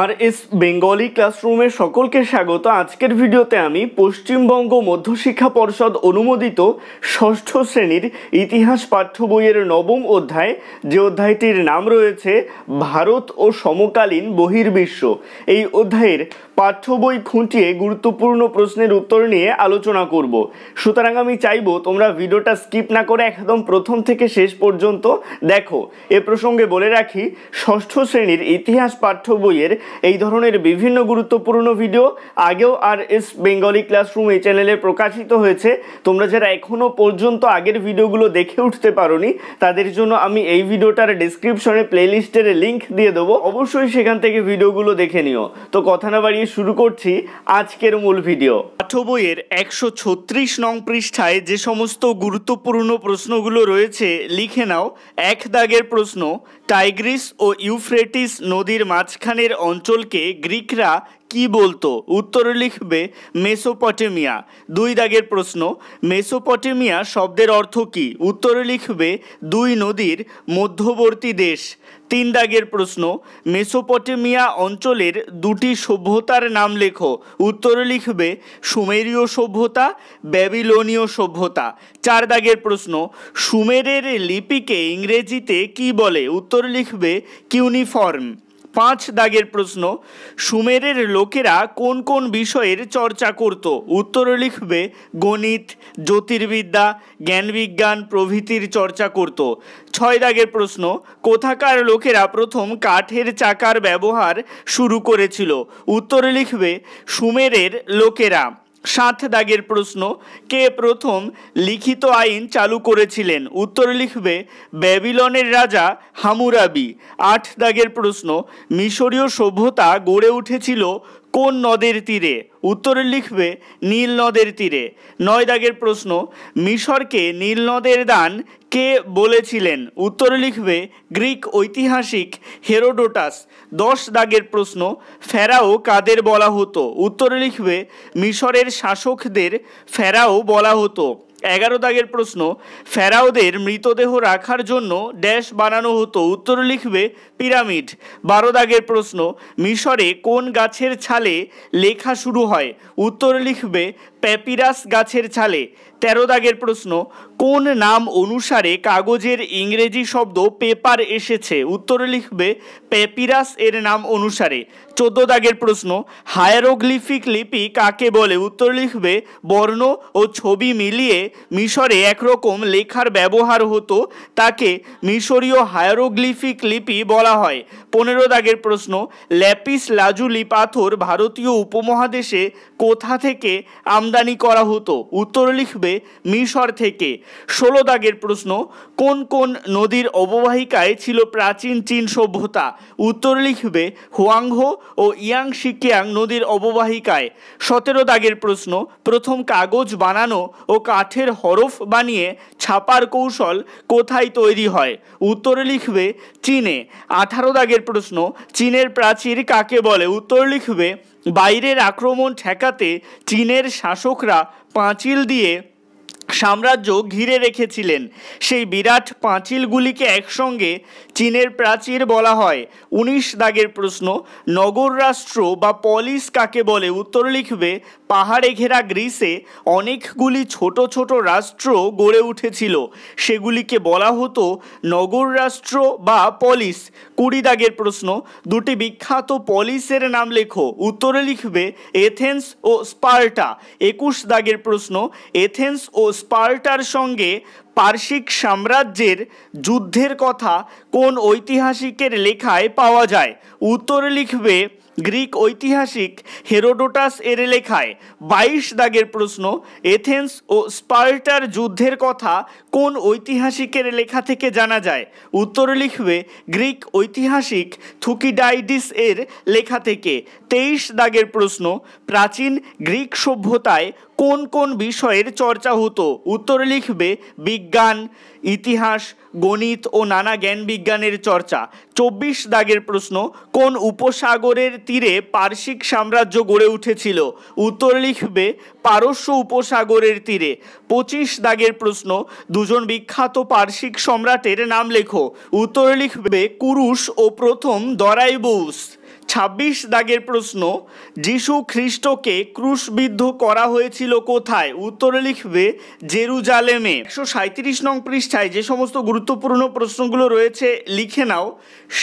আর S Bengali ক্লাসরুমে সকলকে স্বাগত আজকের ভিডিওতে আমি পশ্চিমবঙ্গ মধ্যশিক্ষা পর্ষদ অনুমোদিত ষষ্ঠ শ্রেণীর ইতিহাস পাঠ্য বইয়ের নবম অধ্যায় যে অধ্যায়টির নাম রয়েছে ভারত ও সমকালীন বহির্বিশ্ব এই অধ্যায়ের পাঠ্য বই খুঁটিয়ে গুরুত্বপূর্ণ প্রশ্নের উত্তর নিয়ে আলোচনা করব সুতরাং আমি চাইব তোমরা ভিডিওটা স্কিপ না করে একদম প্রথম থেকে শেষ পর্যন্ত দেখো এ প্রসঙ্গে বলে রাখি ষষ্ঠ শ্রেণীর ইতিহাস পাঠ্য বইয়ের এই ধরনের বিভিন্ন গুরুত্বপূর্ণ ভিডিও আগেও আর এস বেঙ্গলি ক্লাসরুম এই চ্যানেলে প্রকাশিত হয়েছে তোমরা যারা এখনও পর্যন্ত আগের ভিডিওগুলো দেখে উঠতে পারোনি তাদের জন্য আমি এই ভিডিওটার ডিসক্রিপশনে প্লেলিস্টের লিঙ্ক দিয়ে দেবো অবশ্যই সেখান থেকে ভিডিওগুলো দেখে নিও তো কথা না বাড়িয়ে দিয়ে শুরু করছি আজকের মূল ভিডিও পাঠ্য বইয়ের একশো ছত্রিশ নং পৃষ্ঠায় যে সমস্ত গুরুত্বপূর্ণ প্রশ্নগুলো রয়েছে লিখে নাও এক দাগের প্রশ্ন টাইগ্রিস ও ইউফ্রেটিস নদীর মাঝখানের অঞ্চলকে গ্রিকরা কি বলতো উত্তরে লিখবে মেসোপটেমিয়া দুই দাগের প্রশ্ন মেসোপটেমিয়া শব্দের অর্থ কি উত্তরে লিখবে দুই নদীর মধ্যবর্তী দেশ তিন দাগের প্রশ্ন মেসোপটেমিয়া অঞ্চলের দুটি সভ্যতার নাম লেখো উত্তর লিখবে সুমেরীয় সভ্যতা ব্যাবিলনীয় সভ্যতা চার দাগের প্রশ্ন সুমেরের লিপিকে ইংরেজিতে কি বলে উত্তর লিখবে কিউনিফর্ম পাঁচ দাগের প্রশ্ন সুমেরের লোকেরা কোন কোন বিষয়ের চর্চা করত উত্তর লিখবে গণিত জ্যোতির্বিদ্যা জ্ঞানবিজ্ঞান প্রভৃতির চর্চা করত ছয় দাগের প্রশ্ন কোথাকার লোকেরা প্রথম কাঠের চাকার ব্যবহার শুরু করেছিল উত্তর লিখবে সুমেরের লোকেরা সাত দাগের প্রশ্ন কে প্রথম লিখিত আইন চালু করেছিলেন উত্তর লিখবে ব্যাবিলনের রাজা হামুরাবি আট দাগের প্রশ্ন মিশরীয় সভ্যতা গড়ে উঠেছিল কোন নদের তীরে উত্তরে লিখবে নীল নদের তীরে নয় দাগের প্রশ্ন মিশরকে নীল নদের দান কে বলেছিলেন উত্তরে লিখবে গ্রিক ঐতিহাসিক হেরোডোটাস দশ দাগের প্রশ্ন ফেরাও কাদের বলা হতো উত্তরে লিখবে মিশরের শাসকদের ফেরাও বলা হতো এগারো দাগের প্রশ্ন ফেরাওদের মৃতদেহ রাখার জন্য ড্যাশ বানানো হতো উত্তর লিখবে পিরামিড বারো দাগের প্রশ্ন মিশরে কোন গাছের ছালে লেখা শুরু হয় উত্তর লিখবে প্যাপিরাস গাছের ছালে তেরো দাগের প্রশ্ন কোন নাম অনুসারে কাগজের ইংরেজি শব্দ পেপার এসেছে উত্তরে লিখবে পেপিরাস এর নাম অনুসারে চোদ্দ দাগের প্রশ্ন হায়ারোগ্লিফিক লিপি কাকে বলে উত্তর লিখবে বর্ণ ও ছবি মিলিয়ে মিশরে একরকম লেখার ব্যবহার হতো তাকে মিশরীয় হায়ারোগ্লিফিক লিপি বলা হয় পনেরো দাগের প্রশ্ন ল্যাপিস লাজুলি পাথর ভারতীয় উপমহাদেশে কোথা থেকে আমদানি করা হতো উত্তর লিখবে মিশর থেকে ষোলো দাগের প্রশ্ন কোন কোন নদীর অববাহিকায় ছিল প্রাচীন চীন সভ্যতা উত্তর লিখবে হুয়াংহো ও ইয়াং শিকিয়াং নদীর অববাহিকায় সতেরো দাগের প্রশ্ন প্রথম কাগজ বানানো ও কাঠের হরফ বানিয়ে ছাপার কৌশল কোথায় তৈরি হয় উত্তর লিখবে চীনে আঠারো দাগের প্রশ্ন চীনের প্রাচীর কাকে বলে উত্তর লিখবে বাইরের আক্রমণ ঠেকাতে চীনের শাসকরা পাঁচিল দিয়ে সাম্রাজ্য ঘিরে রেখেছিলেন সেই বিরাট পাঁচিলগুলিকে একসঙ্গে চীনের প্রাচীর বলা হয় উনিশ দাগের প্রশ্ন নগর রাষ্ট্র বা পলিস কাকে বলে উত্তর লিখবে পাহাড়ে ঘেরা গ্রিসে অনেকগুলি ছোট ছোট রাষ্ট্র গড়ে উঠেছিল সেগুলিকে বলা হতো নগর রাষ্ট্র বা পলিস কুড়ি দাগের প্রশ্ন দুটি বিখ্যাত পলিসের নাম লেখো উত্তরে লিখবে এথেন্স ও স্পার্টা একুশ দাগের প্রশ্ন এথেন্স ও স্পার্টার সঙ্গে পার্শ্বিক সাম্রাজ্যের যুদ্ধের কথা কোন ঐতিহাসিকের লেখায় পাওয়া যায় উত্তরে লিখবে গ্রিক ঐতিহাসিক হেরোডোটাস এর লেখায় বাইশ দাগের প্রশ্ন এথেন্স ও স্পার্টার যুদ্ধের কথা কোন ঐতিহাসিকের লেখা থেকে জানা যায় উত্তর লিখবে গ্রিক ঐতিহাসিক থুকিডাইডিস এর লেখা থেকে তেইশ দাগের প্রশ্ন প্রাচীন গ্রিক সভ্যতায় কোন কোন বিষয়ের চর্চা হতো উত্তর লিখবে বিজ্ঞান ইতিহাস গণিত ও নানা জ্ঞান বিজ্ঞানের চর্চা চব্বিশ দাগের প্রশ্ন কোন উপসাগরের তীরে পার্শ্বিক সাম্রাজ্য গড়ে উঠেছিল উত্তর লিখবে পারস্য উপসাগরের তীরে পঁচিশ দাগের প্রশ্ন দুজন বিখ্যাত পার্শ্বিক সম্রাটের নাম লেখো উত্তর লিখবে কুরুশ ও প্রথম দরাইবৌস ২৬ দাগের প্রশ্ন যিশু খ্রিস্টকে ক্রুশবিদ্ধ করা হয়েছিল কোথায় উত্তরে লিখবে জেরুজালেমে একশো সাঁত্রিশ নং পৃষ্ঠায় যে সমস্ত গুরুত্বপূর্ণ প্রশ্নগুলো রয়েছে লিখে নাও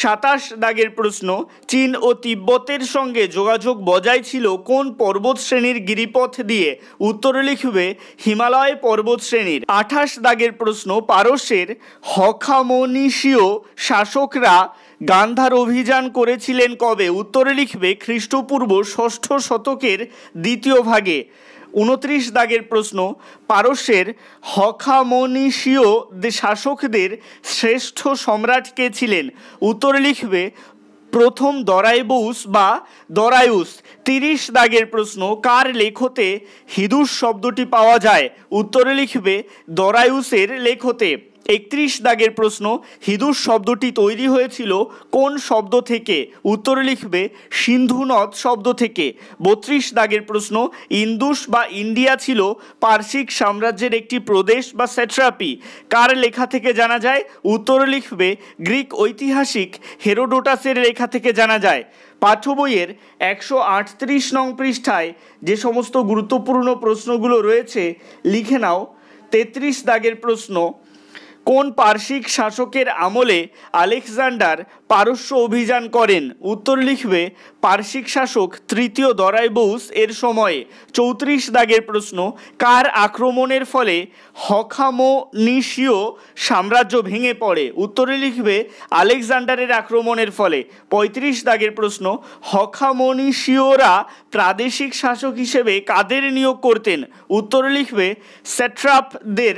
সাতাশ দাগের প্রশ্ন চীন ও তিব্বতের সঙ্গে যোগাযোগ বজায় ছিল কোন পর্বত শ্রেণীর গিরিপথ দিয়ে উত্তরে লিখবে হিমালয় পর্বত শ্রেণীর আঠাশ দাগের প্রশ্ন পারস্যের হখামনিশীয় শাসকরা গান্ধার অভিযান করেছিলেন কবে উত্তরে লিখবে খ্রিস্টপূর্ব ষষ্ঠ শতকের দ্বিতীয় ভাগে উনত্রিশ দাগের প্রশ্ন পারস্যের হখামনিশীয় শাসকদের শ্রেষ্ঠ সম্রাট কে ছিলেন উত্তর লিখবে প্রথম দরাইবউস বা দরায়ুস তিরিশ দাগের প্রশ্ন কার লেখতে হিদুস শব্দটি পাওয়া যায় উত্তরে লিখবে দরায়ুসের লেখতে একত্রিশ দাগের প্রশ্ন হিদুর শব্দটি তৈরি হয়েছিল কোন শব্দ থেকে উত্তর লিখবে সিন্ধু নদ শব্দ থেকে বত্রিশ দাগের প্রশ্ন ইন্দুস বা ইন্ডিয়া ছিল পার্সিক সাম্রাজ্যের একটি প্রদেশ বা স্যাট্রাপি কার লেখা থেকে জানা যায় উত্তর লিখবে গ্রিক ঐতিহাসিক হেরোডোটাসের লেখা থেকে জানা যায় পাঠ্য বইয়ের একশো আটত্রিশ নং পৃষ্ঠায় যে সমস্ত গুরুত্বপূর্ণ প্রশ্নগুলো রয়েছে লিখে নাও তেত্রিশ দাগের প্রশ্ন কোন পার্শ্বিক শাসকের আমলে আলেকজান্ডার পারস্য অভিযান করেন উত্তর লিখবে পার্শ্বিক শাসক তৃতীয় দরাইবৌস এর সময়ে চৌত্রিশ দাগের প্রশ্ন কার আক্রমণের ফলে হখামোনিশীয় সাম্রাজ্য ভেঙে পড়ে উত্তরে লিখবে আলেকজান্ডারের আক্রমণের ফলে ৩৫ দাগের প্রশ্ন হখামোনিশীয়রা প্রাদেশিক শাসক হিসেবে কাদের নিয়োগ করতেন উত্তরে লিখবে স্যাট্রাপদের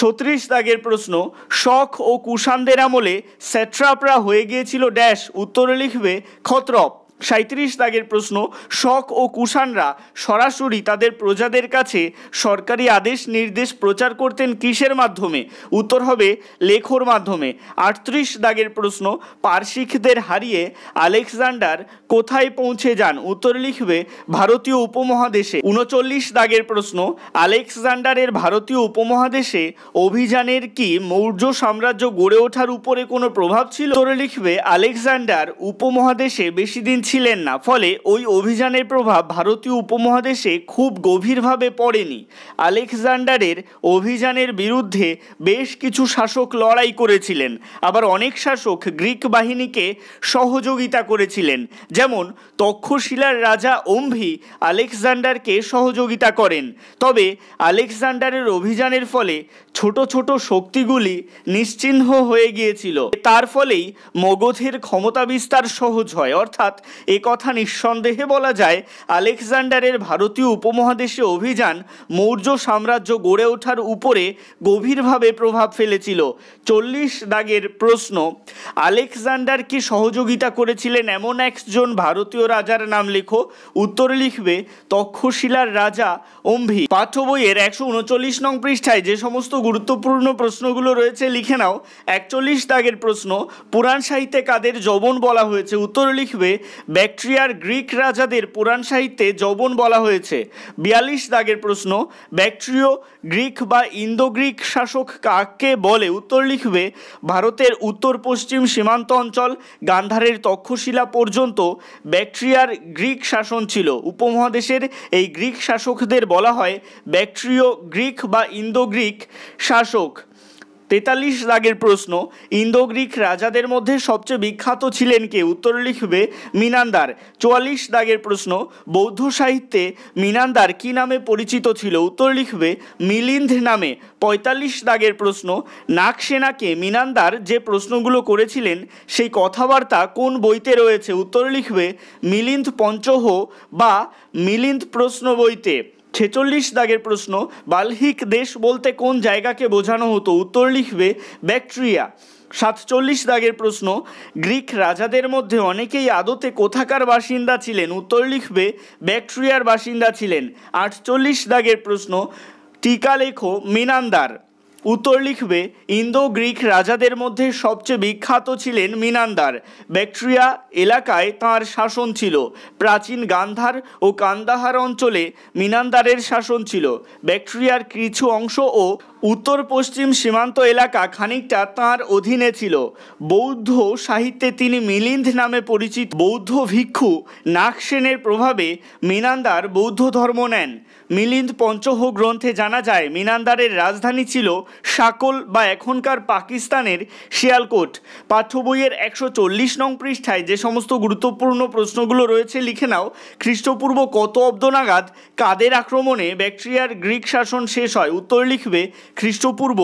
ছত্রিশ দাগের প্রশ্ন শখ ও কুষাণদের আমলে স্যাট্রাপরা হয়ে গিয়েছিল ড্যাশ উত্তরে লিখবে খতরপ সাঁত্রিশ দাগের প্রশ্ন শক ও কুষাণরা সরাসরি তাদের প্রজাদের কাছে সরকারি আদেশ নির্দেশ প্রচার করতেন কিসের মাধ্যমে উত্তর হবে লেখর মাধ্যমে আটত্রিশ দাগের প্রশ্ন পার্শিকদের হারিয়ে আলেকজান্ডার কোথায় পৌঁছে যান উত্তর লিখবে ভারতীয় উপমহাদেশে উনচল্লিশ দাগের প্রশ্ন আলেকজান্ডারের ভারতীয় উপমহাদেশে অভিযানের কি মৌর্য সাম্রাজ্য গড়ে ওঠার উপরে কোনো প্রভাব ছিল উত্তর লিখবে আলেকজান্ডার উপমহাদেশে বেশি দিন ছিলেন না ফলে ওই অভিযানের প্রভাব ভারতীয় উপমহাদেশে খুব গভীরভাবে পড়েনি আলেকজান্ডারের অভিযানের বিরুদ্ধে বেশ কিছু শাসক লড়াই করেছিলেন আবার অনেক শাসক গ্রিক বাহিনীকে সহযোগিতা করেছিলেন যেমন তক্ষশিলার রাজা অম্ভি আলেকজান্ডারকে সহযোগিতা করেন তবে আলেকজান্ডারের অভিযানের ফলে ছোট ছোট শক্তিগুলি নিশ্চিহ্ন হয়ে গিয়েছিল তার ফলেই মগধের ক্ষমতা বিস্তার সহজ হয় অর্থাৎ এ কথা নিঃসন্দেহে বলা যায় আলেকজান্ডারের ভারতীয় উপমহাদেশে অভিযান মৌর্য সাম্রাজ্য গড়ে ওঠার উপরে গভীরভাবে প্রভাব ফেলেছিল চল্লিশ দাগের প্রশ্ন আলেকজান্ডার কি সহযোগিতা করেছিলেন এমন একজন ভারতীয় রাজার নাম লেখো উত্তর লিখবে তক্ষশিলার রাজা অম্ভি পাঠ্য বইয়ের একশো উনচল্লিশ নং পৃষ্ঠায় যে সমস্ত গুরুত্বপূর্ণ প্রশ্নগুলো রয়েছে লিখে নাও একচল্লিশ দাগের প্রশ্ন পুরাণ সাহিত্যে কাদের যবন বলা হয়েছে উত্তর লিখবে ব্যাকট্রিয়ার গ্রিক রাজাদের পুরাণ সাহিত্যে যবন বলা হয়েছে বিয়াল্লিশ দাগের প্রশ্ন ব্যাকট্রিয় গ্রিক বা ইন্দো গ্রিক শাসক কাকে বলে উত্তর লিখবে ভারতের উত্তর পশ্চিম সীমান্ত অঞ্চল গান্ধারের তক্ষশিলা পর্যন্ত ব্যাকট্রিয়ার গ্রিক শাসন ছিল উপমহাদেশের এই গ্রিক শাসকদের বলা হয় ব্যাকট্রিয় গ্রিক বা ইন্দো গ্রিক শাসক তেতাল্লিশ দাগের প্রশ্ন ইন্দো গ্রিক রাজাদের মধ্যে সবচেয়ে বিখ্যাত ছিলেন কে উত্তর লিখবে মিনান্দার চুয়াল্লিশ দাগের প্রশ্ন বৌদ্ধ সাহিত্যে মিনান্দার কি নামে পরিচিত ছিল উত্তর লিখবে মিলিন্দ নামে পঁয়তাল্লিশ দাগের প্রশ্ন নাকসেনাকে মিনান্দার যে প্রশ্নগুলো করেছিলেন সেই কথাবার্তা কোন বইতে রয়েছে উত্তর লিখবে মিলিন্দ পঞ্চহ বা মিলিন্দ প্রশ্ন বইতে ছেচল্লিশ দাগের প্রশ্ন বাল্হিক দেশ বলতে কোন জায়গাকে বোঝানো হতো উত্তর লিখবে ব্যাকট্রিয়া সাতচল্লিশ দাগের প্রশ্ন গ্রিক রাজাদের মধ্যে অনেকেই আদতে কোথাকার বাসিন্দা ছিলেন উত্তর লিখবে ব্যাকট্রিয়ার বাসিন্দা ছিলেন আটচল্লিশ দাগের প্রশ্ন টিকা লেখো মিনান্দার উত্তর লিখবে ইন্দো গ্রিক রাজাদের মধ্যে সবচেয়ে বিখ্যাত ছিলেন মিনান্দার ব্যাকট্রিয়া এলাকায় তার শাসন ছিল প্রাচীন গান্ধার ও কান্দাহার অঞ্চলে মিনান্দারের শাসন ছিল ব্যাকট্রিয়ার কিছু অংশ ও উত্তর পশ্চিম সীমান্ত এলাকা খানিকটা তাঁর অধীনে ছিল বৌদ্ধ সাহিত্যে তিনি মিলিন্দ নামে পরিচিত বৌদ্ধ ভিক্ষু নাকসেনের প্রভাবে মিনান্দার বৌদ্ধ ধর্ম নেন মিলিন্দ পঞ্চহ গ্রন্থে জানা যায় মিনান্দারের রাজধানী ছিল সাকল বা এখনকার পাকিস্তানের শিয়ালকোট পাঠ্য বইয়ের একশো চল্লিশ নং পৃষ্ঠায় যে সমস্ত গুরুত্বপূর্ণ প্রশ্নগুলো রয়েছে লিখে নাও খ্রিস্টপূর্ব কত অব্দ নাগাদ কাদের আক্রমণে ব্যাকটেরিয়ার গ্রিক শাসন শেষ হয় উত্তর লিখবে খ্রিস্টপূর্ব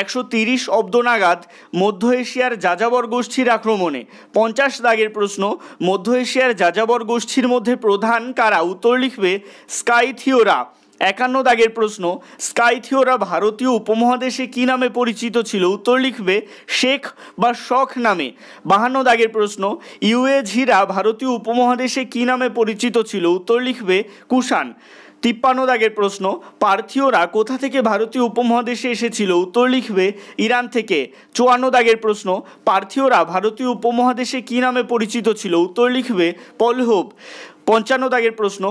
একশো তিরিশ অব্দ নাগাদ মধ্য এশিয়ার যাযাবর গোষ্ঠীর আক্রমণে পঞ্চাশ দাগের প্রশ্ন মধ্য এশিয়ার যাযাবর গোষ্ঠীর মধ্যে প্রধান কারা উত্তর লিখবে স্কাইথিওরা একান্ন দাগের প্রশ্ন স্কাইথিওরা ভারতীয় উপমহাদেশে কি নামে পরিচিত ছিল উত্তর লিখবে শেখ বা শখ নামে বাহান্ন দাগের প্রশ্ন ইউএঝিরা ভারতীয় উপমহাদেশে কি নামে পরিচিত ছিল উত্তর লিখবে কুষাণ তিপ্পান্ন দাগের প্রশ্ন পার্থীয়রা কোথা থেকে ভারতীয় উপমহাদেশে এসেছিল উত্তর লিখবে ইরান থেকে চুয়ান্ন দাগের প্রশ্ন পার্থীয়রা ভারতীয় উপমহাদেশে কী নামে পরিচিত ছিল উত্তর লিখবে পলহব পঞ্চান্ন দাগের প্রশ্ন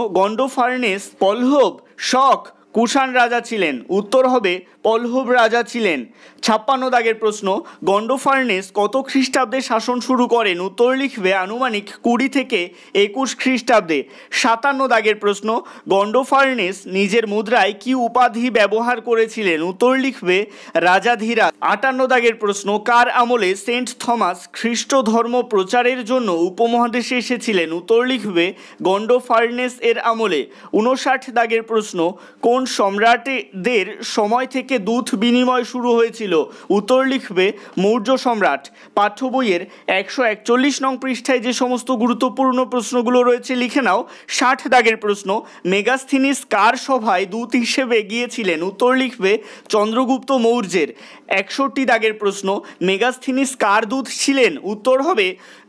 ফার্নেস পলহব শখ কুষাণ রাজা ছিলেন উত্তর হবে পল্লব রাজা ছিলেন ছাপ্পান্ন দাগের প্রশ্ন গন্ডফার্নেস কত খ্রিস্টাব্দে শাসন শুরু করেন উত্তর লিখবে আনুমানিক কুড়ি থেকে একুশ খ্রিস্টাব্দে সাতান্ন দাগের প্রশ্ন গন্ডফার্নেস নিজের মুদ্রায় কি উপাধি ব্যবহার করেছিলেন উত্তর লিখবে রাজাধীরা আটান্ন দাগের প্রশ্ন কার আমলে সেন্ট থমাস খ্রিস্ট ধর্ম প্রচারের জন্য উপমহাদেশে এসেছিলেন উত্তর লিখবে গন্ডফার্নেস এর আমলে উনষাট দাগের প্রশ্ন কোন যখন সম্রাটদের সময় থেকে দুধ বিনিময় শুরু হয়েছিল উত্তর লিখবে মৌর্য সম্রাট পাঠ্য বইয়ের একশো একচল্লিশ নং পৃষ্ঠায় যে সমস্ত গুরুত্বপূর্ণ প্রশ্নগুলো রয়েছে লিখে নাও ষাট দাগের প্রশ্ন মেগাস্থিনিস কার সভায় দূত হিসেবে গিয়েছিলেন উত্তর লিখবে চন্দ্রগুপ্ত মৌর্যের একষট্টি দাগের প্রশ্ন মেগাস্থিনিস কার দূত ছিলেন উত্তর হবে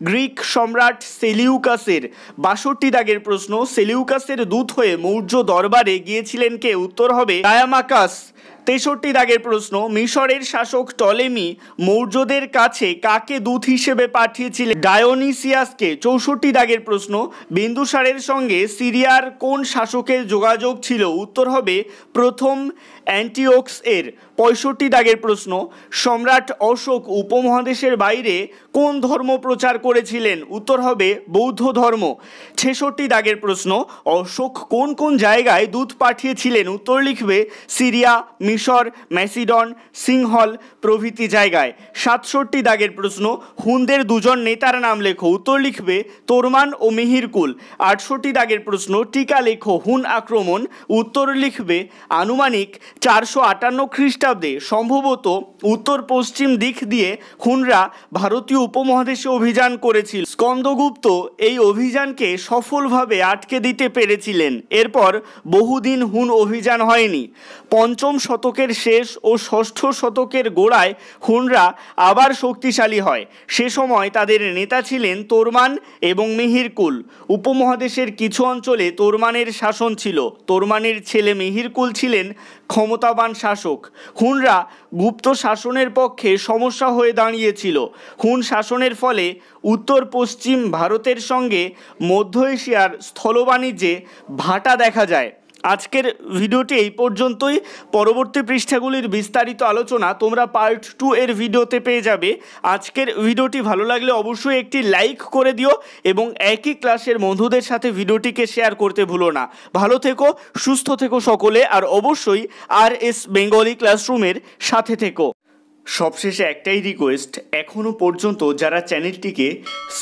গ্রিক সম্রাট সেলিউকাসের বাষট্টি দাগের প্রশ্ন সেলিউকাসের দূত হয়ে মৌর্য দরবারে গিয়েছিলেন কে উত্তর হবে ডায়ামাকাস তেষট্টি দাগের প্রশ্ন মিশরের শাসক টলেমি মৌর্যদের কাছে কাকে দূত হিসেবে পাঠিয়েছিলেন ডায়োনিসিয়াসকে চৌষট্টি দাগের প্রশ্ন বিন্দুসারের সঙ্গে সিরিয়ার কোন শাসকের যোগাযোগ ছিল উত্তর হবে প্রথম অ্যান্টিওক্স এর পঁয়ষট্টি দাগের প্রশ্ন সম্রাট অশোক উপমহাদেশের বাইরে কোন ধর্ম প্রচার করেছিলেন উত্তর হবে বৌদ্ধ ধর্ম ছেষট্টি দাগের প্রশ্ন অশোক কোন কোন জায়গায় দূত পাঠিয়েছিলেন উত্তর লিখবে সিরিয়া মিশর ম্যাসিডন সিংহল প্রভৃতি জায়গায় সাতষট্টি দাগের প্রশ্ন হুনদের দুজন নেতার নাম লেখো উত্তর লিখবে তোরমান ও মিহিরকুল আটষট্টি দাগের প্রশ্ন টিকা লেখো হুন আক্রমণ উত্তর লিখবে আনুমানিক চারশো আটান্ন খ্রিস্টাব্দে সম্ভবত উত্তর পশ্চিম দিক দিয়ে হুনরা ভারতীয় উপমহাদেশে অভিযান করেছিল স্কন্দগুপ্ত এই অভিযানকে সফলভাবে আটকে দিতে পেরেছিলেন এরপর বহুদিন হুন অভিযান হয়নি পঞ্চম শত শতকের শেষ ও ষষ্ঠ শতকের গোড়ায় হুনরা আবার শক্তিশালী হয় সে সময় তাদের নেতা ছিলেন তোরমান এবং মিহিরকুল উপমহাদেশের কিছু অঞ্চলে তোরমানের শাসন ছিল তোরমানের ছেলে মিহিরকুল ছিলেন ক্ষমতাবান শাসক হুনরা গুপ্ত শাসনের পক্ষে সমস্যা হয়ে দাঁড়িয়েছিল হুন শাসনের ফলে উত্তর পশ্চিম ভারতের সঙ্গে মধ্য এশিয়ার স্থলবাণিজ্যে ভাটা দেখা যায় আজকের ভিডিওটি এই পর্যন্তই পরবর্তী পৃষ্ঠাগুলির বিস্তারিত আলোচনা তোমরা পার্ট টু এর ভিডিওতে পেয়ে যাবে আজকের ভিডিওটি ভালো লাগলে অবশ্যই একটি লাইক করে দিও এবং একই ক্লাসের বন্ধুদের সাথে ভিডিওটিকে শেয়ার করতে ভুলো না ভালো থেকো সুস্থ থেকো সকলে আর অবশ্যই আর এস বেঙ্গলি ক্লাসরুমের সাথে থেকো সবশেষে একটাই রিকোয়েস্ট এখনও পর্যন্ত যারা চ্যানেলটিকে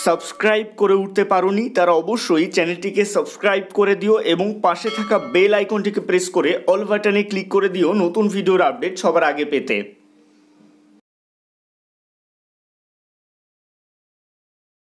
সাবস্ক্রাইব করে উঠতে পারোনি তারা অবশ্যই চ্যানেলটিকে সাবস্ক্রাইব করে দিও এবং পাশে থাকা বেল আইকনটিকে প্রেস করে অল বাটনে ক্লিক করে দিও নতুন ভিডিওর আপডেট সবার আগে পেতে